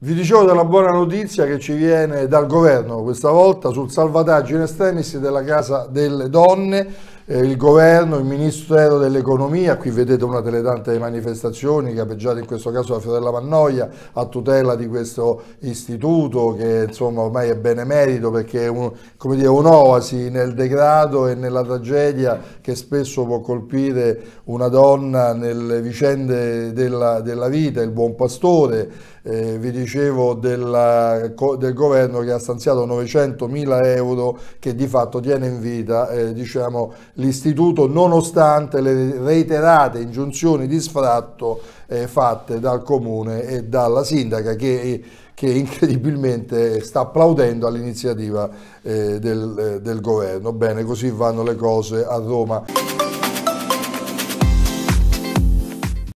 Vi dicevo della buona notizia che ci viene dal governo questa volta sul salvataggio in estemis della Casa delle Donne eh, il governo, il ministero dell'economia, qui vedete una delle tante manifestazioni capeggiate in questo caso da Fiorella Mannoia a tutela di questo istituto che insomma ormai è benemerito perché è un'oasi nel degrado e nella tragedia che spesso può colpire una donna nelle vicende della, della vita, il buon pastore, eh, vi dicevo della, del governo che ha stanziato 900 mila euro che di fatto tiene in vita eh, diciamo, l'istituto nonostante le reiterate ingiunzioni di sfratto eh, fatte dal comune e dalla sindaca che, eh, che incredibilmente sta applaudendo all'iniziativa eh, del, eh, del governo. Bene, così vanno le cose a Roma.